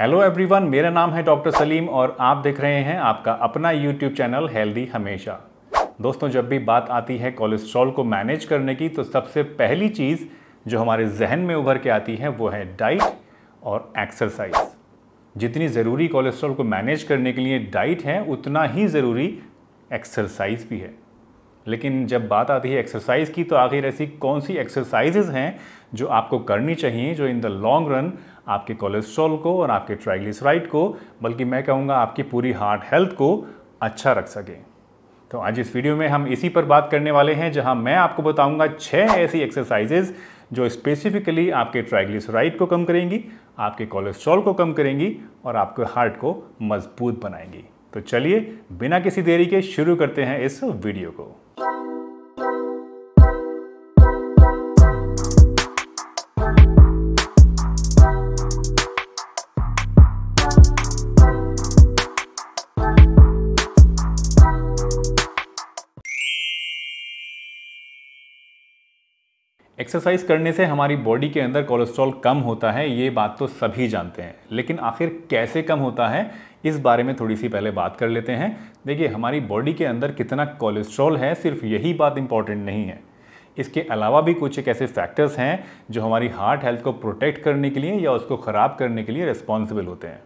Hello everyone मेरा नाम है डॉक्टर सलीम और आप देख रहे हैं आपका अपना यूट्यूब चैनल हेल्दी हमेशा दोस्तों जब भी बात आती है कोलेस्ट्रॉल को मैनेज करने की तो सबसे पहली चीज़ जो हमारे जहन में उभर के आती है वो है डाइट और एक्सरसाइज जितनी ज़रूरी कोलेस्ट्रॉल को मैनेज करने के लिए डाइट है उतना ही ज़रूरी एक्सरसाइज भी है लेकिन जब बात आती है एक्सरसाइज की तो आखिर ऐसी कौन सी एक्सरसाइजेज हैं जो आपको करनी चाहिए जो इन द लॉन्ग रन आपके कोलेस्ट्रॉल को और आपके ट्राइग्लिसराइड को बल्कि मैं कहूँगा आपकी पूरी हार्ट हेल्थ को अच्छा रख सकें तो आज इस वीडियो में हम इसी पर बात करने वाले हैं जहाँ मैं आपको बताऊँगा छः ऐसी एक्सरसाइजेज जो स्पेसिफिकली आपके ट्राइग्लिसराइड को कम करेंगी आपके कोलेस्ट्रॉल को कम करेंगी और आपके हार्ट को मजबूत बनाएंगी तो चलिए बिना किसी देरी के शुरू करते हैं इस वीडियो को एक्सरसाइज करने से हमारी बॉडी के अंदर कोलेस्ट्रॉल कम होता है ये बात तो सभी जानते हैं लेकिन आखिर कैसे कम होता है इस बारे में थोड़ी सी पहले बात कर लेते हैं देखिए हमारी बॉडी के अंदर कितना कोलेस्ट्रॉल है सिर्फ यही बात इंपॉर्टेंट नहीं है इसके अलावा भी कुछ एक ऐसे फैक्टर्स हैं जो हमारी हार्ट हेल्थ को प्रोटेक्ट करने के लिए या उसको ख़राब करने के लिए रिस्पॉन्सिबल होते हैं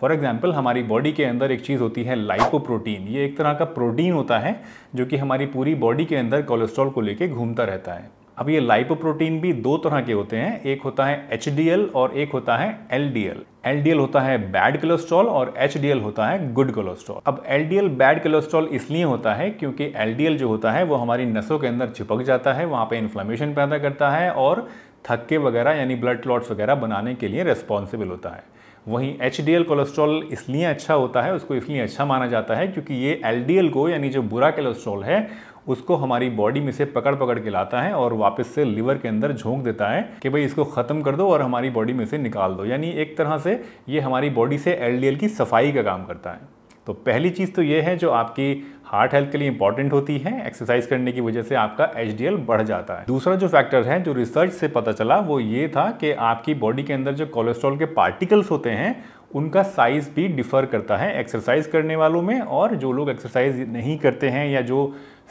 फॉर एग्जाम्पल हमारी बॉडी के अंदर एक चीज़ होती है लाइपोप्रोटीन ये एक तरह का प्रोटीन होता है जो कि हमारी पूरी बॉडी के अंदर कोलेस्ट्रॉल को लेके घूमता रहता है अब ये लाइपोप्रोटीन भी दो तरह के होते हैं एक होता है एच और एक होता है एल एलडीएल होता है बैड कोलेस्ट्रॉल और एचडीएल होता है गुड कोलेस्ट्रॉल अब एलडीएल बैड कोलेस्ट्रॉल इसलिए होता है क्योंकि एलडीएल जो होता है वो हमारी नसों के अंदर चिपक जाता है वहाँ पे इन्फ्लामेशन पैदा करता है और थक्के वगैरह यानी ब्लड क्लॉट्स वगैरह बनाने के लिए रेस्पॉन्सिबल होता है वहीं एच डी कोलेस्ट्रॉल इसलिए अच्छा होता है उसको इसलिए अच्छा माना जाता है क्योंकि ये एल एल को यानी जो बुरा कोलेस्ट्रॉल है उसको हमारी बॉडी में से पकड़ पकड़ के लाता है और वापस से लीवर के अंदर झोंक देता है कि भाई इसको ख़त्म कर दो और हमारी बॉडी में से निकाल दो यानी एक तरह से ये हमारी बॉडी से एल की सफाई का काम करता है तो पहली चीज़ तो ये है जो आपकी हार्ट हेल्थ के लिए इंपॉर्टेंट होती है एक्सरसाइज करने की वजह से आपका एच बढ़ जाता है दूसरा जो फैक्टर है जो रिसर्च से पता चला वो ये था कि आपकी बॉडी के अंदर जो कोलेस्ट्रॉल के पार्टिकल्स होते हैं उनका साइज़ भी डिफ़र करता है एक्सरसाइज करने वालों में और जो लोग एक्सरसाइज नहीं करते हैं या जो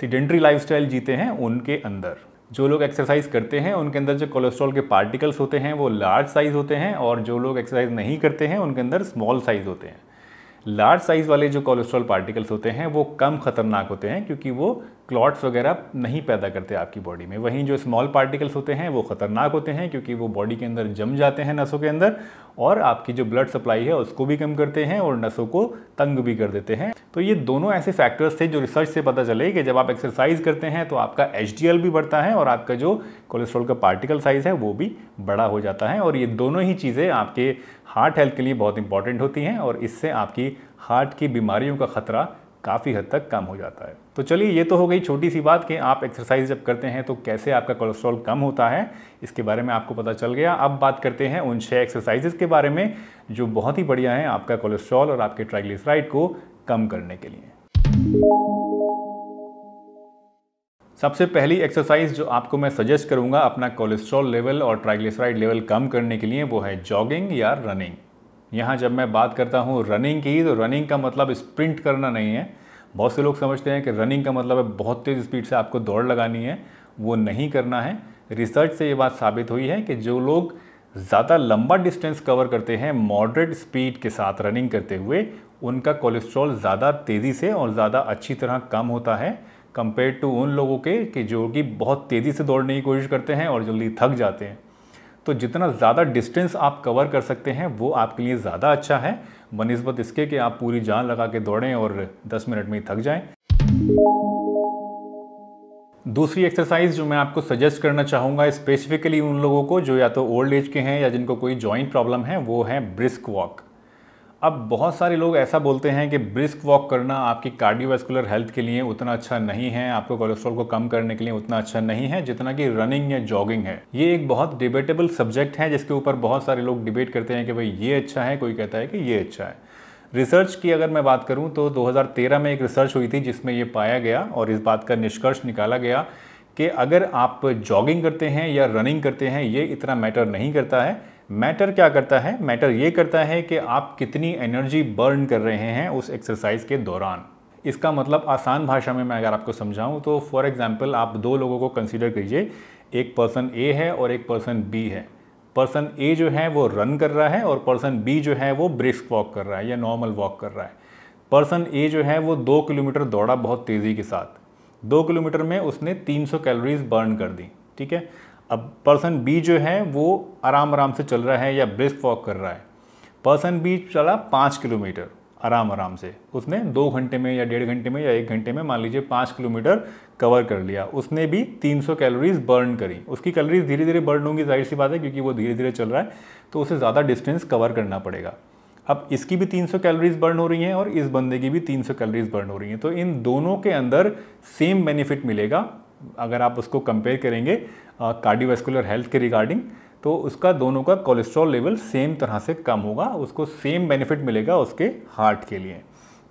सीडेंट्री लाइफ जीते हैं उनके अंदर जो लोग एक्सरसाइज करते हैं उनके अंदर जो कोलेस्ट्रॉल के पार्टिकल्स होते हैं वो लार्ज साइज़ होते हैं और जो लोग एक्सरसाइज नहीं करते हैं उनके अंदर स्मॉल साइज़ होते हैं लार्ज साइज़ वाले जो कोलेस्ट्रॉल पार्टिकल्स होते हैं वो कम खतरनाक होते हैं क्योंकि वो क्लॉट्स वगैरह नहीं पैदा करते आपकी बॉडी में वहीं जो स्मॉल पार्टिकल्स होते हैं वो ख़तरनाक होते हैं क्योंकि वो बॉडी के अंदर जम जाते हैं नसों के अंदर और आपकी जो ब्लड सप्लाई है उसको भी कम करते हैं और नसों को तंग भी कर देते हैं तो ये दोनों ऐसे फैक्टर्स थे जो रिसर्च से पता चले कि जब आप एक्सरसाइज करते हैं तो आपका एच भी बढ़ता है और आपका जो कोलेस्ट्रॉल का पार्टिकल साइज़ है वो भी बड़ा हो जाता है और ये दोनों ही चीज़ें आपके हार्ट हेल्थ के लिए बहुत इंपॉर्टेंट होती हैं और इससे आपकी हार्ट की बीमारियों का खतरा काफ़ी हद तक कम हो जाता है तो चलिए ये तो हो गई छोटी सी बात कि आप एक्सरसाइज जब करते हैं तो कैसे आपका कोलेस्ट्रॉल कम होता है इसके बारे में आपको पता चल गया अब बात करते हैं उन छह एक्सरसाइजेस के बारे में जो बहुत ही बढ़िया हैं आपका कोलेस्ट्रॉल और आपके ट्राइग्लिसराइड को कम करने के लिए सबसे पहली एक्सरसाइज जो आपको मैं सजेस्ट करूंगा अपना कोलेस्ट्रॉल लेवल और ट्राइग्लिसराइड लेवल कम करने के लिए वो है जॉगिंग या रनिंग यहाँ जब मैं बात करता हूँ रनिंग की तो रनिंग का मतलब स्प्रिंट करना नहीं है बहुत से लोग समझते हैं कि रनिंग का मतलब है बहुत तेज़ स्पीड से आपको दौड़ लगानी है वो नहीं करना है रिसर्च से ये बात साबित हुई है कि जो लोग ज़्यादा लंबा डिस्टेंस कवर करते हैं मॉडरेट स्पीड के साथ रनिंग करते हुए उनका कोलेस्ट्रॉल ज़्यादा तेज़ी से और ज़्यादा अच्छी तरह कम होता है कंपेयर टू उन लोगों के कि जो कि बहुत तेज़ी से दौड़ने की कोशिश करते हैं और जल्दी थक जाते हैं तो जितना ज़्यादा डिस्टेंस आप कवर कर सकते हैं वो आपके लिए ज़्यादा अच्छा है बनस्बत इसके कि आप पूरी जान लगा के दौड़ें और 10 मिनट में ही थक जाएं। दूसरी एक्सरसाइज जो मैं आपको सजेस्ट करना चाहूँगा स्पेसिफिकली उन लोगों को जो या तो ओल्ड एज के हैं या जिनको कोई जॉइंट प्रॉब्लम है वो है ब्रिस्क वॉक अब बहुत सारे लोग ऐसा बोलते हैं कि ब्रिस्क वॉक करना आपकी कार्डियोवैस्कुलर हेल्थ के लिए उतना अच्छा नहीं है आपको कोलेस्ट्रॉल को कम करने के लिए उतना अच्छा नहीं है जितना कि रनिंग या जॉगिंग है ये एक बहुत डिबेटेबल सब्जेक्ट है जिसके ऊपर बहुत सारे लोग डिबेट करते हैं कि भाई ये अच्छा है कोई कहता है कि ये अच्छा है रिसर्च की अगर मैं बात करूँ तो दो में एक रिसर्च हुई थी जिसमें ये पाया गया और इस बात का निष्कर्ष निकाला गया कि अगर आप जॉगिंग करते हैं या रनिंग करते हैं ये इतना मैटर नहीं करता है मैटर क्या करता है मैटर ये करता है कि आप कितनी एनर्जी बर्न कर रहे हैं उस एक्सरसाइज के दौरान इसका मतलब आसान भाषा में मैं अगर आपको समझाऊं तो फॉर एग्जांपल आप दो लोगों को कंसीडर कीजिए एक पर्सन ए है और एक पर्सन बी है पर्सन ए जो है वो रन कर रहा है और पर्सन बी जो है वो ब्रिस्क वॉक कर रहा है या नॉर्मल वॉक कर रहा है पर्सन ए जो है वो दो किलोमीटर दौड़ा बहुत तेज़ी के साथ दो किलोमीटर में उसने 300 कैलोरीज बर्न कर दी ठीक है अब पर्सन बी जो है वो आराम आराम से चल रहा है या ब्रिस्क वॉक कर रहा है पर्सन बी चला पाँच किलोमीटर आराम आराम से उसने दो घंटे में या डेढ़ घंटे में या एक घंटे में मान लीजिए पाँच किलोमीटर कवर कर लिया उसने भी 300 कैलोरीज बर्न करी उसकी कैलोरीज धीरे धीरे बर्न होंगी जाहिर सी बात है क्योंकि वो धीरे धीरे चल रहा है तो उसे ज़्यादा डिस्टेंस कवर करना पड़ेगा अब इसकी भी 300 कैलोरीज बर्न हो रही हैं और इस बंदे की भी 300 कैलोरीज बर्न हो रही हैं तो इन दोनों के अंदर सेम बेनिफिट मिलेगा अगर आप उसको कंपेयर करेंगे कार्डियोवेस्कुलर हेल्थ के रिगार्डिंग तो उसका दोनों का कोलेस्ट्रॉल लेवल सेम तरह से कम होगा उसको सेम बेनिफिट मिलेगा उसके हार्ट के लिए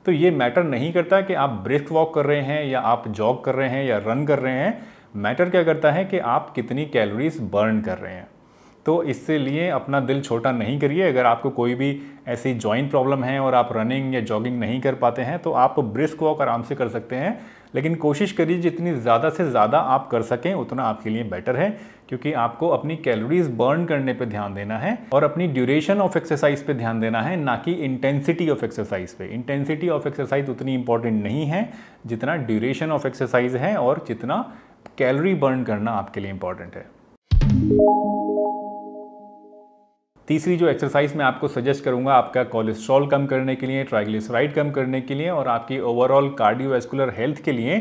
तो ये मैटर नहीं करता कि आप ब्रेस्ट वॉक कर रहे हैं या आप जॉग कर रहे हैं या रन कर रहे हैं मैटर क्या करता है कि आप कितनी कैलोरीज बर्न कर रहे हैं तो इससे लिए अपना दिल छोटा नहीं करिए अगर आपको कोई भी ऐसी जॉइंट प्रॉब्लम है और आप रनिंग या जॉगिंग नहीं कर पाते हैं तो आप ब्रिस्क वॉक आराम से कर सकते हैं लेकिन कोशिश करिए जितनी ज़्यादा से ज़्यादा आप कर सकें उतना आपके लिए बेटर है क्योंकि आपको अपनी कैलोरीज बर्न करने पे ध्यान देना है और अपनी ड्यूरेशन ऑफ एक्सरसाइज पे ध्यान देना है ना कि इंटेंसिटी ऑफ एक्सरसाइज पे इंटेंसिटी ऑफ एक्सरसाइज उतनी इंपॉर्टेंट नहीं है जितना ड्यूरेशन ऑफ एक्सरसाइज है और जितना कैलोरी बर्न करना आपके लिए इंपॉर्टेंट है तीसरी जो एक्सरसाइज मैं आपको सजेस्ट करूंगा आपका कोलेस्ट्रॉल कम करने के लिए ट्राइग्लिसराइड कम करने के लिए और आपकी ओवरऑल कार्डियोवेस्कुलर हेल्थ के लिए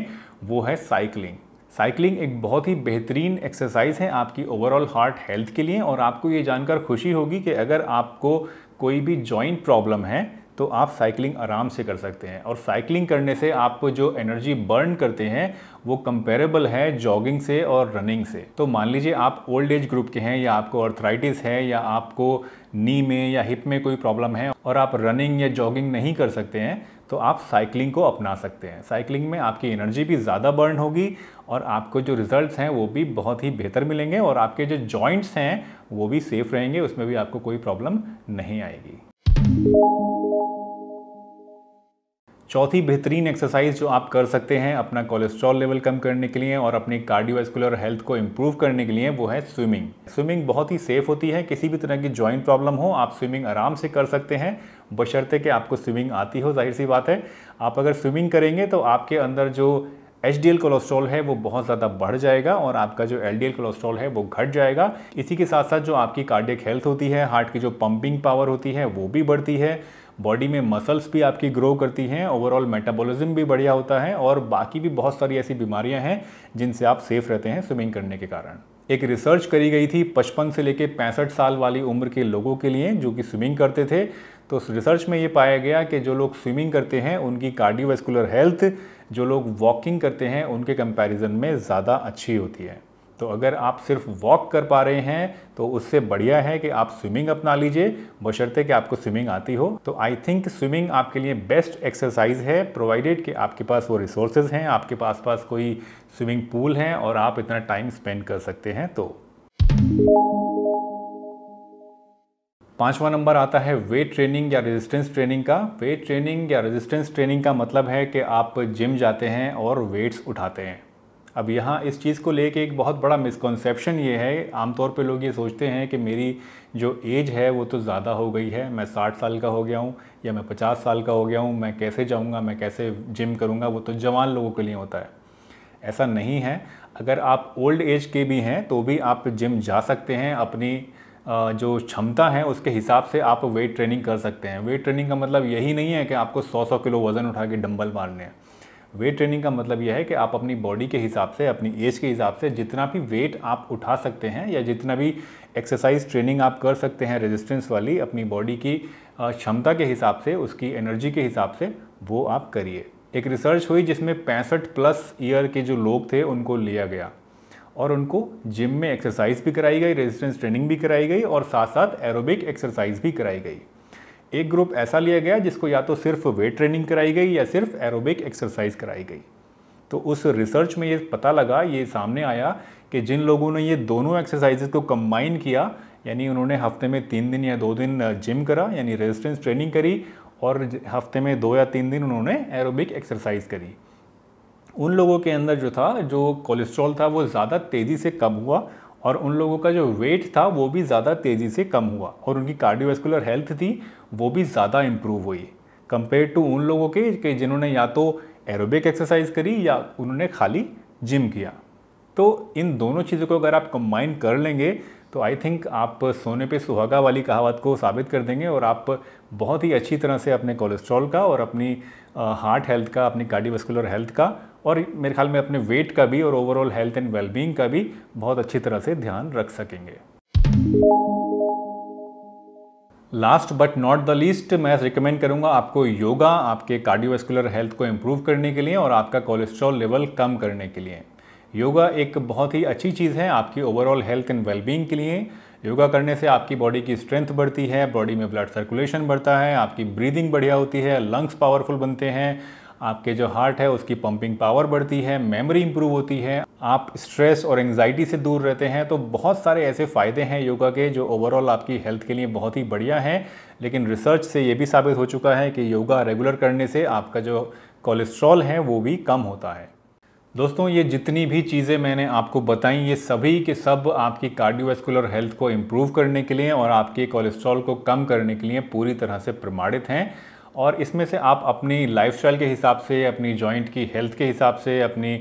वो है साइकिलिंग साइकिलिंग एक बहुत ही बेहतरीन एक्सरसाइज है आपकी ओवरऑल हार्ट हेल्थ के लिए और आपको ये जानकर खुशी होगी कि अगर आपको कोई भी जॉइंट प्रॉब्लम है तो आप साइकिलिंग आराम से कर सकते हैं और साइकिलिंग करने से आप जो एनर्जी बर्न करते हैं वो कंपेरेबल है जॉगिंग से और रनिंग से तो मान लीजिए आप ओल्ड एज ग्रुप के हैं या आपको अर्थराइटिस है या आपको नी में या हिप में कोई प्रॉब्लम है और आप रनिंग या जॉगिंग नहीं कर सकते हैं तो आप साइकिलिंग को अपना सकते हैं साइकिलिंग में आपकी एनर्जी भी ज़्यादा बर्न होगी और आपको जो रिजल्ट्स हैं वो भी बहुत ही बेहतर मिलेंगे और आपके जो जॉइंट्स हैं वो भी सेफ़ रहेंगे उसमें भी आपको कोई प्रॉब्लम नहीं आएगी चौथी बेहतरीन एक्सरसाइज जो आप कर सकते हैं अपना कोलेस्ट्रॉल लेवल कम करने के लिए और अपनी कार्डियोवैस्कुलर हेल्थ को इम्प्रूव करने के लिए वो है स्विमिंग स्विमिंग बहुत ही सेफ होती है किसी भी तरह की जॉइंट प्रॉब्लम हो आप स्विमिंग आराम से कर सकते हैं बशर्ते कि आपको स्विमिंग आती हो जाहिर सी बात है आप अगर स्विमिंग करेंगे तो आपके अंदर जो एच कोलेस्ट्रॉल है वो बहुत ज़्यादा बढ़ जाएगा और आपका जो एल कोलेस्ट्रॉल है वो घट जाएगा इसी के साथ साथ जो आपकी कार्डिक हेल्थ होती है हार्ट की जो पंपिंग पावर होती है वो भी बढ़ती है बॉडी में मसल्स भी आपकी ग्रो करती हैं ओवरऑल मेटाबॉलिज्म भी बढ़िया होता है और बाकी भी बहुत सारी ऐसी बीमारियां हैं जिनसे आप सेफ़ रहते हैं स्विमिंग करने के कारण एक रिसर्च करी गई थी 55 से लेकर पैंसठ साल वाली उम्र के लोगों के लिए जो कि स्विमिंग करते थे तो उस रिसर्च में ये पाया गया कि जो लोग स्विमिंग करते हैं उनकी कार्डियोवेस्कुलर हेल्थ जो लोग वॉकिंग करते हैं उनके कंपैरिजन में ज़्यादा अच्छी होती है तो अगर आप सिर्फ वॉक कर पा रहे हैं तो उससे बढ़िया है कि आप स्विमिंग अपना लीजिए बशर्ते कि आपको स्विमिंग आती हो तो आई थिंक स्विमिंग आपके लिए बेस्ट एक्सरसाइज है प्रोवाइडेड कि आपके पास वो रिसोर्सेज हैं आपके पास पास कोई स्विमिंग पूल है और आप इतना टाइम स्पेंड कर सकते हैं तो पांचवा नंबर आता है वेट ट्रेनिंग या रेजिस्टेंस ट्रेनिंग का वेट ट्रेनिंग या रेजिस्टेंस ट्रेनिंग का मतलब है कि आप जिम जाते हैं और वेट्स उठाते हैं अब यहाँ इस चीज़ को लेके एक बहुत बड़ा मिसकॉन्सेप्शन ये है आमतौर पे लोग ये सोचते हैं कि मेरी जो एज है वो तो ज़्यादा हो गई है मैं साठ साल का हो गया हूँ या मैं पचास साल का हो गया हूँ मैं कैसे जाऊँगा मैं कैसे जिम करूँगा वो तो जवान लोगों के लिए होता है ऐसा नहीं है अगर आप ओल्ड एज के भी हैं तो भी आप जिम जा सकते हैं अपनी जो क्षमता है उसके हिसाब से आप वेट ट्रेनिंग कर सकते हैं वेट ट्रेनिंग का मतलब यही नहीं है कि आपको 100-100 किलो वज़न उठा के डंबल मारने हैं वेट ट्रेनिंग का मतलब यह है कि आप अपनी बॉडी के हिसाब से अपनी एज के हिसाब से जितना भी वेट आप उठा सकते हैं या जितना भी एक्सरसाइज ट्रेनिंग आप कर सकते हैं रेजिस्टेंस वाली अपनी बॉडी की क्षमता के हिसाब से उसकी एनर्जी के हिसाब से वो आप करिए एक रिसर्च हुई जिसमें पैंसठ प्लस ईयर के जो लोग थे उनको लिया गया और उनको जिम में एक्सरसाइज भी कराई गई रेजिस्टेंस ट्रेनिंग भी कराई गई और साथ साथ एरोबिक एक्सरसाइज भी कराई गई एक ग्रुप ऐसा लिया गया जिसको या तो सिर्फ वेट ट्रेनिंग कराई गई या सिर्फ एरोबिक एक्सरसाइज कराई गई तो उस रिसर्च में ये पता लगा ये सामने आया कि जिन लोगों ने ये दोनों एक्सरसाइजेज को कंबाइन किया यानी उन्होंने हफ्ते में तीन दिन या दो दिन जिम करा यानी रेजिस्टेंस ट्रेनिंग करी और हफ्ते में दो या तीन दिन उन्होंने एरोबिक एक्सरसाइज करी उन लोगों के अंदर जो था जो कोलेस्ट्रॉल था वो ज़्यादा तेज़ी से कम हुआ और उन लोगों का जो वेट था वो भी ज़्यादा तेज़ी से कम हुआ और उनकी कार्डियोवेस्कुलर हेल्थ थी वो भी ज़्यादा इम्प्रूव हुई कंपेयर टू उन लोगों के कि जिन्होंने या तो एरोबिक एक्सरसाइज करी या उन्होंने खाली जिम किया तो इन दोनों चीज़ों को अगर आप कंबाइन कर लेंगे तो आई थिंक आप सोने पे सुहागा वाली कहावत को साबित कर देंगे और आप बहुत ही अच्छी तरह से अपने कोलेस्ट्रॉल का और अपनी हार्ट हेल्थ का अपनी कार्डियोवास्कुलर हेल्थ का और मेरे ख्याल में अपने वेट का भी और ओवरऑल हेल्थ एंड वेलबींग का भी बहुत अच्छी तरह से ध्यान रख सकेंगे last but not the least मैं रिकमेंड करूंगा आपको योगा आपके कार्डियोवेस्कुलर हेल्थ को इम्प्रूव करने के लिए और आपका कोलेस्ट्रॉल लेवल कम करने के लिए योगा एक बहुत ही अच्छी चीज़ है आपकी ओवरऑल हेल्थ एंड वेलबींग के लिए योगा करने से आपकी बॉडी की स्ट्रेंथ बढ़ती है बॉडी में ब्लड सर्कुलेशन बढ़ता है आपकी ब्रीदिंग बढ़िया होती है लंग्स पावरफुल बनते हैं आपके जो हार्ट है उसकी पंपिंग पावर बढ़ती है मेमोरी इंप्रूव होती है आप स्ट्रेस और एंगजाइटी से दूर रहते हैं तो बहुत सारे ऐसे फ़ायदे हैं योगा के जो ओवरऑल आपकी हेल्थ के लिए बहुत ही बढ़िया हैं लेकिन रिसर्च से ये भी साबित हो चुका है कि योगा रेगुलर करने से आपका जो कोलेस्ट्रॉल है वो भी कम होता है दोस्तों ये जितनी भी चीज़ें मैंने आपको बताई ये सभी के सब आपकी कार्डियोवेस्कुलर हेल्थ को इम्प्रूव करने के लिए और आपके कोलेस्ट्रॉल को कम करने के लिए पूरी तरह से प्रमाणित हैं और इसमें से आप अपनी लाइफस्टाइल के हिसाब से अपनी जॉइंट की हेल्थ के हिसाब से अपनी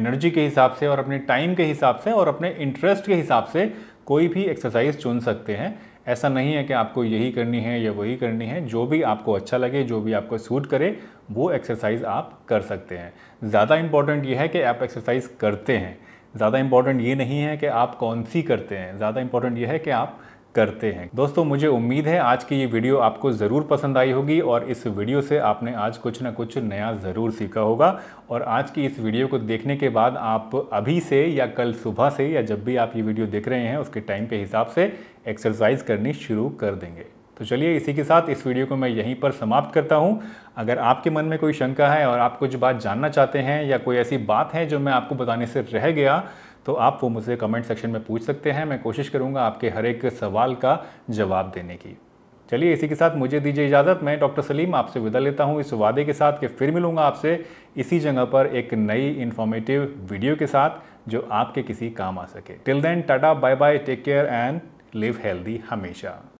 एनर्जी के हिसाब से और अपने टाइम के हिसाब से और अपने इंटरेस्ट के हिसाब से कोई भी एक्सरसाइज चुन सकते हैं ऐसा नहीं है कि आपको यही करनी है या वही करनी है जो भी आपको अच्छा लगे जो भी आपको सूट करे वो एक्सरसाइज आप कर सकते हैं ज़्यादा इम्पॉर्टेंट ये है कि आप एक्सरसाइज करते हैं ज़्यादा इम्पॉर्टेंट ये नहीं है कि आप कौन सी करते हैं ज़्यादा इम्पॉर्टेंट ये है कि आप करते हैं दोस्तों मुझे उम्मीद है आज की ये वीडियो आपको ज़रूर पसंद आई होगी और इस वीडियो से आपने आज कुछ ना कुछ नया ज़रूर सीखा होगा और आज की इस वीडियो को देखने के बाद आप अभी से या कल सुबह से या जब भी आप ये वीडियो देख रहे हैं उसके टाइम के हिसाब से एक्सरसाइज करनी शुरू कर देंगे तो चलिए इसी के साथ इस वीडियो को मैं यहीं पर समाप्त करता हूं अगर आपके मन में कोई शंका है और आप कुछ बात जानना चाहते हैं या कोई ऐसी बात है जो मैं आपको बताने से रह गया तो आप वो मुझसे कमेंट सेक्शन में पूछ सकते हैं मैं कोशिश करूँगा आपके हर एक सवाल का जवाब देने की चलिए इसी के साथ मुझे दीजिए इजाज़त मैं डॉक्टर सलीम आपसे विदा लेता हूँ इस वादे के साथ कि फिर मिलूँगा आपसे इसी जगह पर एक नई इन्फॉर्मेटिव वीडियो के साथ जो आपके किसी काम आ सके till then tata bye bye take care and live healthy हमेशा